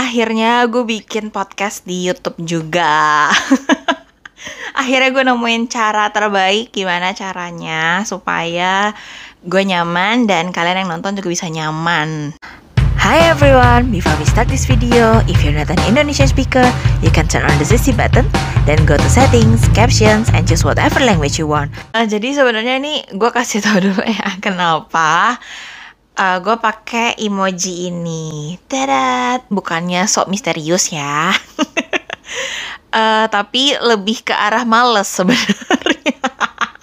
akhirnya gue bikin podcast di YouTube juga. akhirnya gue nemuin cara terbaik gimana caranya supaya gue nyaman dan kalian yang nonton juga bisa nyaman. Hi everyone, before we start this video, if you're not an Indonesian speaker, you can turn on the CC button, then go to settings, captions, and choose whatever language you want. Nah, jadi sebenarnya ini gue kasih tau dulu ya kenapa uh, eh, gue pakai emoji ini. terat bukannya sok misterius ya. uh, tapi lebih ke arah males sebenarnya.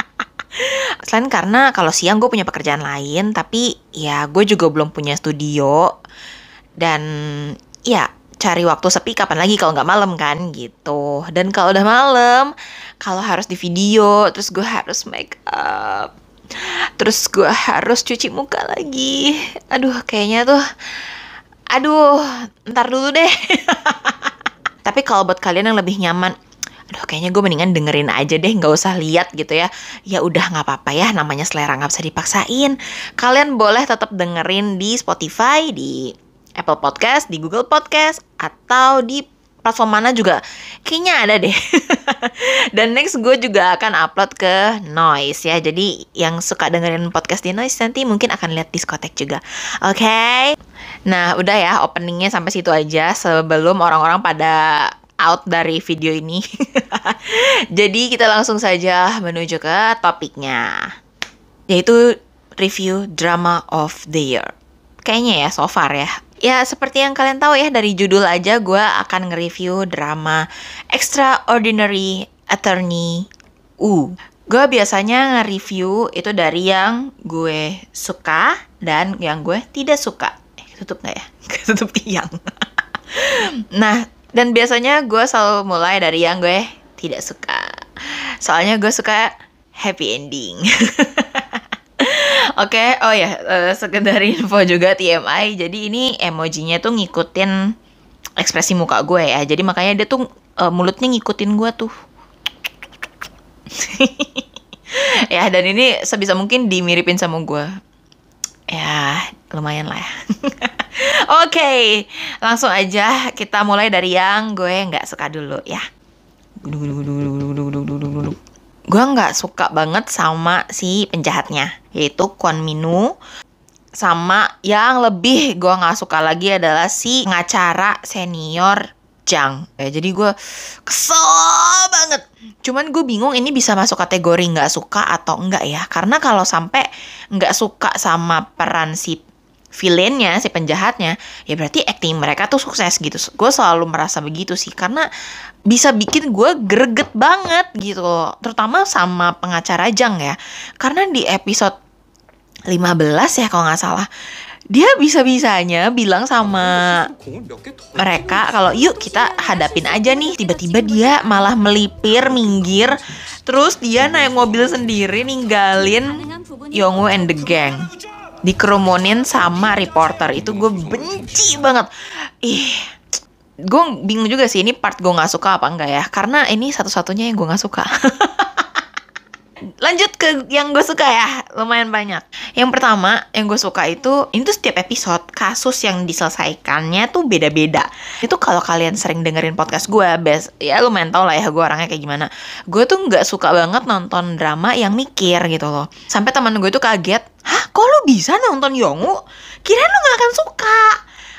Selain karena kalau siang gue punya pekerjaan lain, tapi ya gue juga belum punya studio. Dan ya cari waktu sepi kapan lagi kalau nggak malam kan gitu. Dan kalau udah malam, kalau harus di video, terus gue harus make up terus gue harus cuci muka lagi aduh kayaknya tuh aduh ntar dulu deh tapi kalau buat kalian yang lebih nyaman aduh kayaknya gue mendingan dengerin aja deh nggak usah lihat gitu ya ya udah nggak apa-apa ya namanya selera nggak bisa dipaksain kalian boleh tetap dengerin di Spotify di Apple Podcast di Google Podcast atau di platform mana juga kayaknya ada deh. Dan next gue juga akan upload ke Noise ya. Jadi yang suka dengerin podcast di Noise nanti mungkin akan lihat diskotek juga. Oke. Okay? Nah, udah ya openingnya sampai situ aja sebelum orang-orang pada out dari video ini. Jadi kita langsung saja menuju ke topiknya. Yaitu review drama of the year. Kayaknya ya so far ya Ya, seperti yang kalian tahu ya dari judul aja gue akan nge-review drama Extraordinary Attorney U. Gue biasanya nge-review itu dari yang gue suka dan yang gue tidak suka. Eh, tutup nggak ya? tutup tiang. nah, dan biasanya gue selalu mulai dari yang gue tidak suka. Soalnya gue suka happy ending. Oke, okay. oh ya, yeah. uh, sekedar info juga TMI. Jadi ini emojinya tuh ngikutin ekspresi muka gue ya. Jadi makanya dia tuh uh, mulutnya ngikutin gue tuh. ya, dan ini sebisa mungkin dimiripin sama gue. Ya, lumayan lah ya. Oke, okay. langsung aja kita mulai dari yang gue nggak suka dulu ya. Dulu, dulu, dulu, dulu, dulu, dulu, dulu gue nggak suka banget sama si penjahatnya yaitu Kwon Minu sama yang lebih gue nggak suka lagi adalah si pengacara senior Jang ya jadi gue kesel banget cuman gue bingung ini bisa masuk kategori nggak suka atau enggak ya karena kalau sampai nggak suka sama peran si villainnya, si penjahatnya, ya berarti acting mereka tuh sukses gitu. Gue selalu merasa begitu sih, karena bisa bikin gue greget banget gitu. Terutama sama pengacara Jang ya. Karena di episode 15 ya kalau nggak salah, dia bisa-bisanya bilang sama mereka kalau yuk kita hadapin aja nih tiba-tiba dia malah melipir minggir terus dia naik mobil sendiri ninggalin Yongwoo and the gang dikerumunin sama reporter itu gue benci banget ih gue bingung juga sih ini part gue nggak suka apa enggak ya karena ini satu-satunya yang gue nggak suka lanjut ke yang gue suka ya lumayan banyak yang pertama yang gue suka itu itu setiap episode kasus yang diselesaikannya tuh beda-beda itu kalau kalian sering dengerin podcast gue best ya lumayan tau lah ya gue orangnya kayak gimana gue tuh nggak suka banget nonton drama yang mikir gitu loh sampai teman gue tuh kaget hah kok lu bisa nonton Yongu kirain lu gak akan suka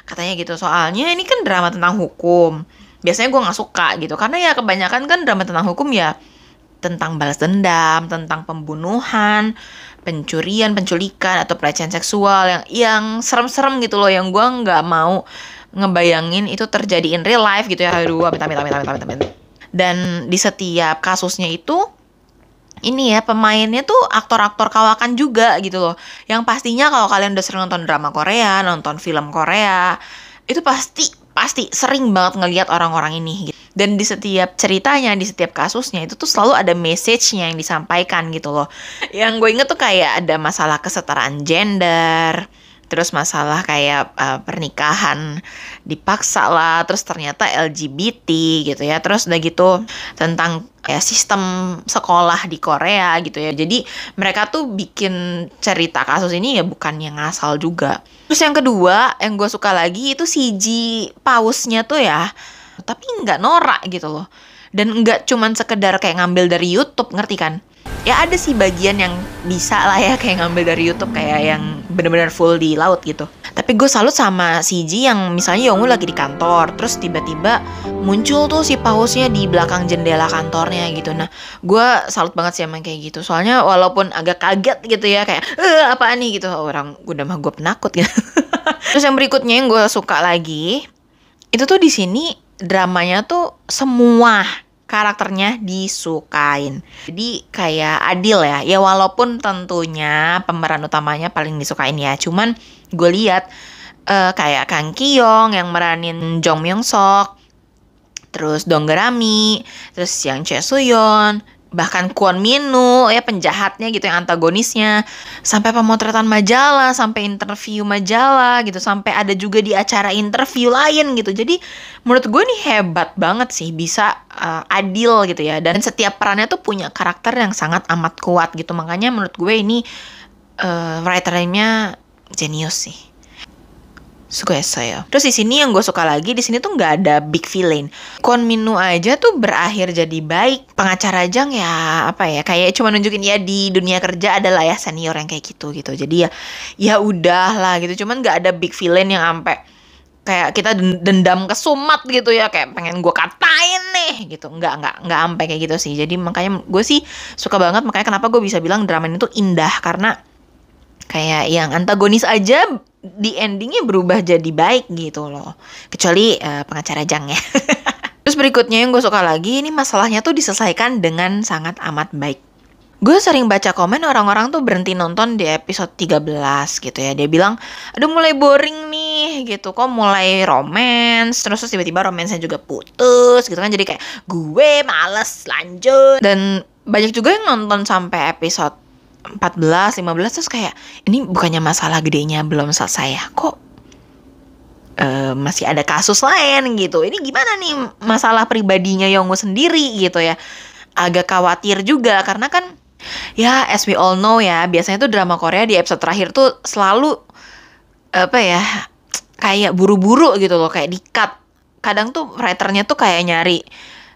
katanya gitu soalnya ini kan drama tentang hukum biasanya gue nggak suka gitu karena ya kebanyakan kan drama tentang hukum ya tentang balas dendam, tentang pembunuhan, pencurian, penculikan atau pelecehan seksual yang yang serem-serem gitu loh yang gue nggak mau ngebayangin itu terjadi in real life gitu ya aduh amit amit amit amit amit, amit. dan di setiap kasusnya itu ini ya pemainnya tuh aktor-aktor kawakan juga gitu loh yang pastinya kalau kalian udah sering nonton drama Korea nonton film Korea itu pasti pasti sering banget ngelihat orang-orang ini gitu dan di setiap ceritanya di setiap kasusnya itu tuh selalu ada message-nya yang disampaikan gitu loh yang gue inget tuh kayak ada masalah kesetaraan gender terus masalah kayak uh, pernikahan dipaksa lah terus ternyata LGBT gitu ya terus udah gitu tentang ya sistem sekolah di Korea gitu ya jadi mereka tuh bikin cerita kasus ini ya bukan yang asal juga terus yang kedua yang gue suka lagi itu CG pausnya tuh ya tapi nggak norak gitu loh dan nggak cuman sekedar kayak ngambil dari YouTube ngerti kan ya ada sih bagian yang bisa lah ya kayak ngambil dari YouTube kayak yang bener-bener full di laut gitu tapi gue salut sama si Ji yang misalnya Yongu lagi di kantor terus tiba-tiba muncul tuh si pausnya di belakang jendela kantornya gitu nah gue salut banget sih emang kayak gitu soalnya walaupun agak kaget gitu ya kayak eh apaan nih gitu orang gue udah mah gue penakut gitu terus yang berikutnya yang gue suka lagi itu tuh di sini dramanya tuh semua karakternya disukain. Jadi kayak adil ya. Ya walaupun tentunya pemeran utamanya paling disukain ya. Cuman gue lihat uh, kayak Kang Kiyong yang meranin Jong Myung Sok, terus Dong Donggerami, terus yang Choi Suyon, bahkan Kwon Minu ya penjahatnya gitu yang antagonisnya sampai pemotretan majalah sampai interview majalah gitu sampai ada juga di acara interview lain gitu jadi menurut gue ini hebat banget sih bisa uh, adil gitu ya dan setiap perannya tuh punya karakter yang sangat amat kuat gitu makanya menurut gue ini uh, writernya jenius sih Suguesoyo. Ya. Terus di sini yang gue suka lagi di sini tuh nggak ada big villain. Kon Minu aja tuh berakhir jadi baik. Pengacara Jang ya apa ya kayak cuma nunjukin ya di dunia kerja adalah ya senior yang kayak gitu gitu. Jadi ya ya udah lah gitu. Cuman nggak ada big villain yang ampe kayak kita dendam ke sumat gitu ya kayak pengen gue katain nih gitu nggak nggak nggak sampai kayak gitu sih jadi makanya gue sih suka banget makanya kenapa gue bisa bilang drama ini tuh indah karena kayak yang antagonis aja di endingnya berubah jadi baik gitu loh kecuali uh, pengacara Jang ya terus berikutnya yang gue suka lagi ini masalahnya tuh diselesaikan dengan sangat amat baik Gue sering baca komen orang-orang tuh berhenti nonton di episode 13 gitu ya. Dia bilang, aduh mulai boring nih gitu. Kok mulai romance, terus tiba-tiba romansnya juga putus gitu kan. Jadi kayak gue males lanjut. Dan banyak juga yang nonton sampai episode 14, 15 terus kayak ini bukannya masalah gedenya belum selesai ya kok uh, masih ada kasus lain gitu ini gimana nih masalah pribadinya Yonggo sendiri gitu ya agak khawatir juga karena kan ya as we all know ya biasanya tuh drama Korea di episode terakhir tuh selalu apa ya kayak buru-buru gitu loh kayak di cut kadang tuh writernya tuh kayak nyari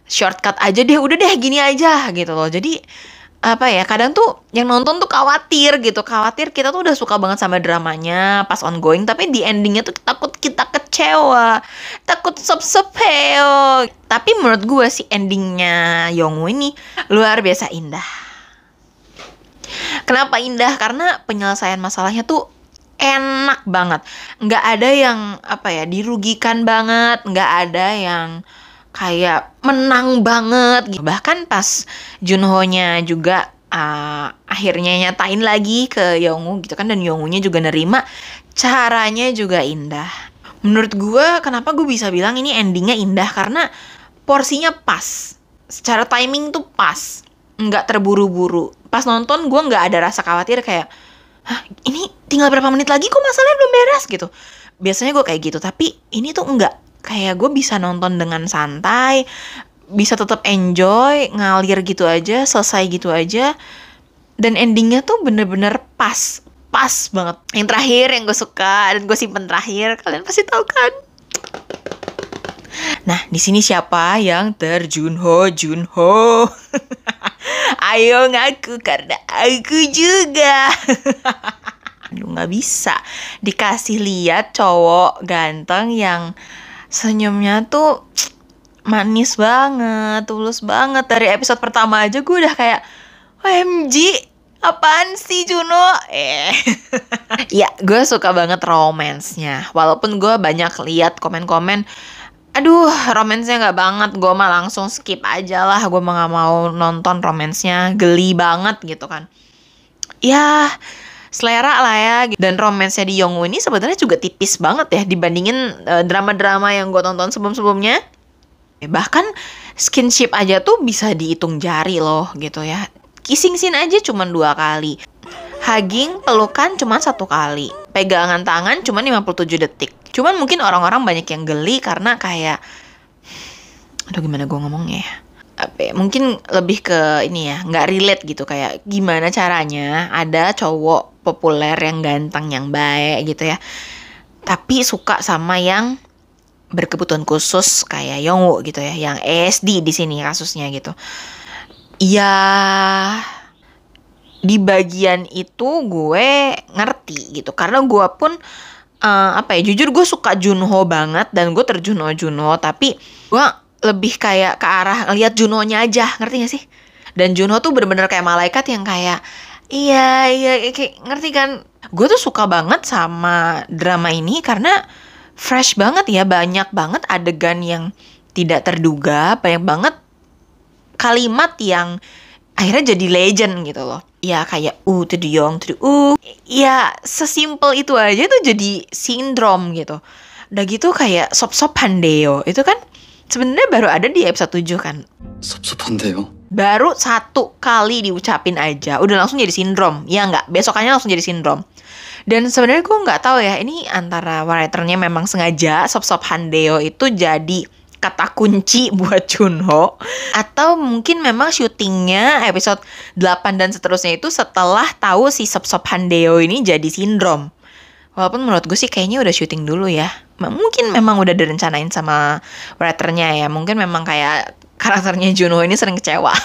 shortcut aja deh udah deh gini aja gitu loh jadi apa ya kadang tuh yang nonton tuh khawatir gitu khawatir kita tuh udah suka banget sama dramanya pas ongoing tapi di endingnya tuh takut kita kecewa takut sop sepeo tapi menurut gue sih endingnya Yongwoo ini luar biasa indah kenapa indah karena penyelesaian masalahnya tuh enak banget nggak ada yang apa ya dirugikan banget nggak ada yang kayak menang banget gitu. Bahkan pas Junho-nya juga uh, akhirnya nyatain lagi ke Yongu gitu kan dan Yongu-nya juga nerima caranya juga indah. Menurut gue kenapa gue bisa bilang ini endingnya indah karena porsinya pas. Secara timing tuh pas. Nggak terburu-buru. Pas nonton gue nggak ada rasa khawatir kayak Hah, ini tinggal berapa menit lagi kok masalahnya belum beres gitu. Biasanya gue kayak gitu, tapi ini tuh enggak kayak gue bisa nonton dengan santai bisa tetap enjoy ngalir gitu aja selesai gitu aja dan endingnya tuh bener-bener pas pas banget yang terakhir yang gue suka dan gue simpen terakhir kalian pasti tahu kan Nah, di sini siapa yang terjunho Junho? Ayo ngaku karena aku juga. Lu nggak bisa dikasih lihat cowok ganteng yang senyumnya tuh manis banget, tulus banget. Dari episode pertama aja gue udah kayak, OMG, apaan sih Juno? Eh. ya, gue suka banget romansnya. Walaupun gue banyak lihat komen-komen, aduh romansnya nggak banget, gue mah langsung skip aja lah. Gue mah gak mau nonton romansnya, geli banget gitu kan. Ya, selera lah ya gitu. dan romansnya di Yongwoo ini sebenarnya juga tipis banget ya dibandingin drama eh, drama-drama yang gue tonton sebelum-sebelumnya ya, bahkan skinship aja tuh bisa dihitung jari loh gitu ya kissing scene aja cuma dua kali hugging pelukan cuma satu kali pegangan tangan cuma 57 detik cuman mungkin orang-orang banyak yang geli karena kayak aduh gimana gue ngomongnya ya apa ya, mungkin lebih ke ini ya nggak relate gitu kayak gimana caranya ada cowok populer yang ganteng yang baik gitu ya tapi suka sama yang berkebutuhan khusus kayak Yongwo gitu ya yang ESD di sini kasusnya gitu ya di bagian itu gue ngerti gitu karena gue pun uh, apa ya jujur gue suka Junho banget dan gue terjuno Junho tapi gue lebih kayak ke arah lihat Junonya aja ngerti gak sih dan Juno tuh bener-bener kayak malaikat yang kayak iya iya iya, ngerti kan gue tuh suka banget sama drama ini karena fresh banget ya banyak banget adegan yang tidak terduga banyak banget kalimat yang akhirnya jadi legend gitu loh ya kayak u uh, to the young to u uh, ya sesimpel itu aja tuh jadi sindrom gitu udah gitu kayak sop sop pandeo itu kan sebenarnya baru ada di episode 7 kan. 섭섭한데요. Baru satu kali diucapin aja, udah langsung jadi sindrom. Ya nggak, besokannya langsung jadi sindrom. Dan sebenarnya gue nggak tahu ya, ini antara writernya memang sengaja sop-sop Handeo itu jadi kata kunci buat Junho atau mungkin memang syutingnya episode 8 dan seterusnya itu setelah tahu si sop-sop Handeo ini jadi sindrom. Walaupun menurut gue sih kayaknya udah syuting dulu ya mungkin memang udah direncanain sama writernya ya mungkin memang kayak karakternya Juno ini sering kecewa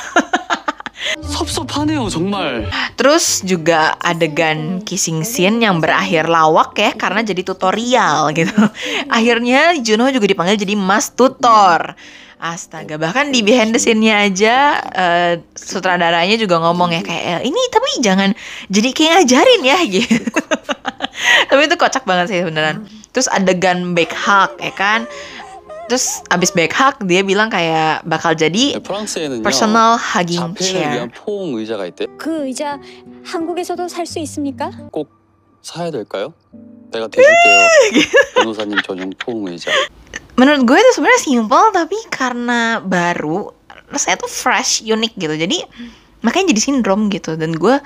Terus juga adegan kissing scene yang berakhir lawak ya karena jadi tutorial gitu. Akhirnya Juno juga dipanggil jadi Mas Tutor. Astaga, bahkan di behind the scene-nya aja uh, sutradaranya juga ngomong ya kayak eh, ini tapi jangan jadi kayak ngajarin ya gitu tapi itu kocak banget sih beneran hmm. terus adegan back hug ya kan terus abis back hug dia bilang kayak bakal jadi personal hugging chair menurut gue itu sebenarnya simpel tapi karena baru rasanya tuh fresh unik gitu jadi makanya jadi sindrom gitu dan gue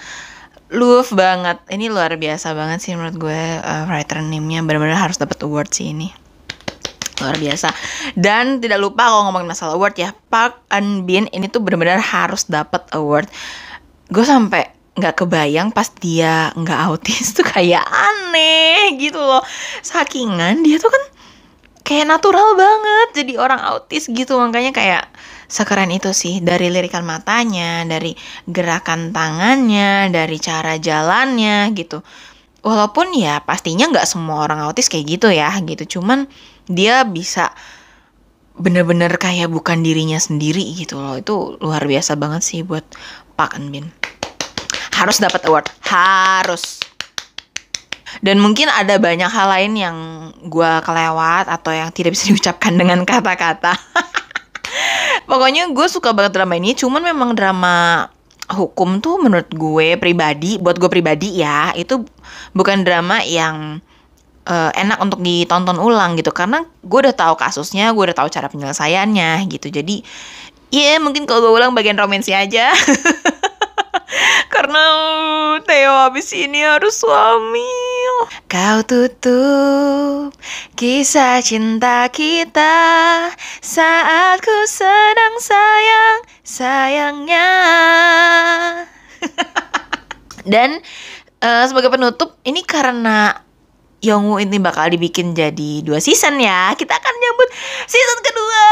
Love banget. Ini luar biasa banget sih menurut gue uh, writer name-nya benar-benar harus dapat award sih ini. Luar biasa. Dan tidak lupa kalau ngomongin masalah award ya, Park and Bin ini tuh benar-benar harus dapat award. Gue sampai nggak kebayang pas dia nggak autis tuh kayak aneh gitu loh. Sakingan dia tuh kan kayak natural banget jadi orang autis gitu makanya kayak sekeren itu sih dari lirikan matanya dari gerakan tangannya dari cara jalannya gitu walaupun ya pastinya nggak semua orang autis kayak gitu ya gitu cuman dia bisa bener-bener kayak bukan dirinya sendiri gitu loh itu luar biasa banget sih buat Pak Eunbin harus dapat award harus dan mungkin ada banyak hal lain yang gue kelewat atau yang tidak bisa diucapkan dengan kata-kata Pokoknya gue suka banget drama ini, cuman memang drama hukum tuh menurut gue pribadi, buat gue pribadi ya, itu bukan drama yang uh, enak untuk ditonton ulang gitu karena gue udah tahu kasusnya, gue udah tahu cara penyelesaiannya gitu. Jadi ya yeah, mungkin kalau gue ulang bagian romansi aja. karena Theo habis ini harus suami Kau tutup kisah cinta kita saat ku sedang sayang sayangnya. Dan uh, sebagai penutup ini karena Yongwoo ini bakal dibikin jadi dua season ya. Kita akan nyambut season kedua.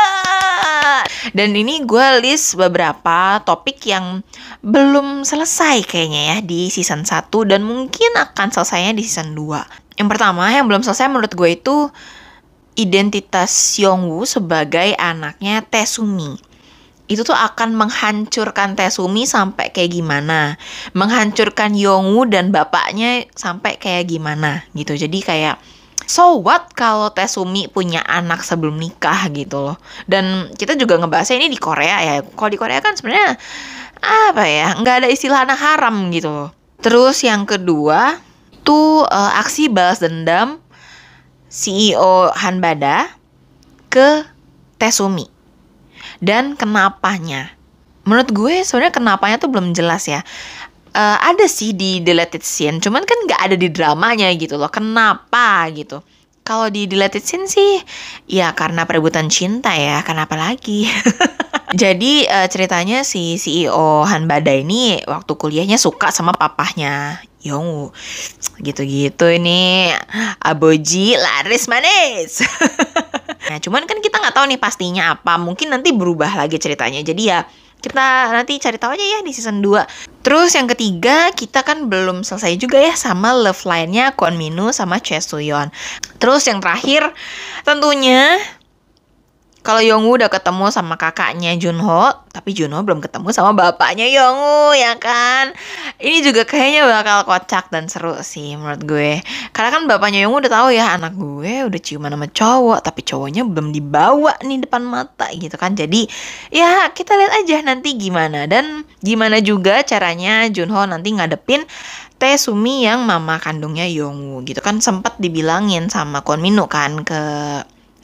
Dan ini gue list beberapa topik yang belum selesai kayaknya ya di season 1 dan mungkin akan selesainya di season 2. Yang pertama yang belum selesai menurut gue itu identitas Yongwoo sebagai anaknya Tae Sumi itu tuh akan menghancurkan Tesumi sampai kayak gimana, menghancurkan Yongu dan bapaknya sampai kayak gimana gitu. Jadi kayak so what kalau Tesumi punya anak sebelum nikah gitu loh. Dan kita juga ngebahasnya ini di Korea ya. Kalau di Korea kan sebenarnya apa ya, nggak ada istilah anak haram gitu loh. Terus yang kedua tuh uh, aksi balas dendam CEO Hanbada ke Tesumi dan kenapanya. Menurut gue sebenarnya kenapanya tuh belum jelas ya. Uh, ada sih di deleted scene, cuman kan nggak ada di dramanya gitu loh. Kenapa gitu? Kalau di deleted scene sih, ya karena perebutan cinta ya. Kenapa lagi? Jadi uh, ceritanya si CEO Han Badai ini waktu kuliahnya suka sama papahnya Yong Gitu-gitu ini Aboji laris manis. Nah, cuman kan kita nggak tahu nih pastinya apa. Mungkin nanti berubah lagi ceritanya. Jadi ya kita nanti cari tahu aja ya di season 2. Terus yang ketiga, kita kan belum selesai juga ya sama love line-nya Kwon Minu sama Choi Soo Terus yang terakhir, tentunya kalau Yongwoo udah ketemu sama kakaknya Junho, tapi Junho belum ketemu sama bapaknya Yongwoo ya kan. Ini juga kayaknya bakal kocak dan seru sih menurut gue. Karena kan bapaknya Yongwoo udah tahu ya anak gue udah ciuman sama cowok, tapi cowoknya belum dibawa nih depan mata gitu kan. Jadi ya kita lihat aja nanti gimana dan gimana juga caranya Junho nanti ngadepin Teh Sumi yang mama kandungnya Yongwoo gitu kan sempat dibilangin sama Kwon Minu kan ke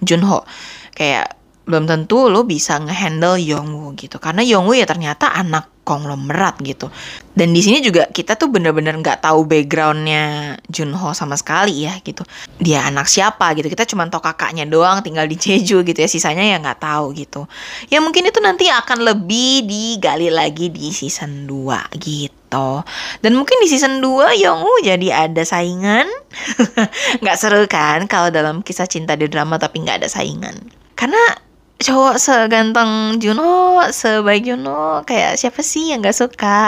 Junho kayak belum tentu lo bisa ngehandle Yongwoo gitu karena Yongwoo ya ternyata anak konglomerat gitu dan di sini juga kita tuh bener-bener nggak -bener tahu backgroundnya Junho sama sekali ya gitu dia anak siapa gitu kita cuma tahu kakaknya doang tinggal di Jeju gitu ya sisanya ya nggak tahu gitu ya mungkin itu nanti akan lebih digali lagi di season 2 gitu dan mungkin di season 2 Yongwoo jadi ada saingan Gak seru kan kalau dalam kisah cinta di drama tapi gak ada saingan karena cowok seganteng Juno, sebaik Juno, kayak siapa sih yang gak suka?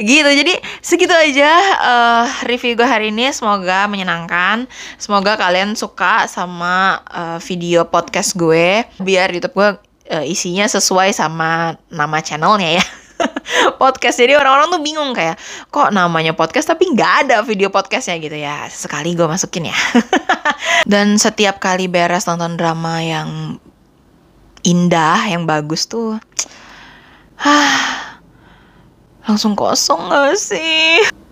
gitu jadi segitu aja uh, review gue hari ini semoga menyenangkan semoga kalian suka sama uh, video podcast gue biar YouTube gue uh, isinya sesuai sama nama channelnya ya podcast. Jadi orang-orang tuh bingung kayak, kok namanya podcast tapi nggak ada video podcastnya gitu ya. Sekali gue masukin ya. Dan setiap kali beres nonton drama yang indah, yang bagus tuh, ah langsung kosong gak sih?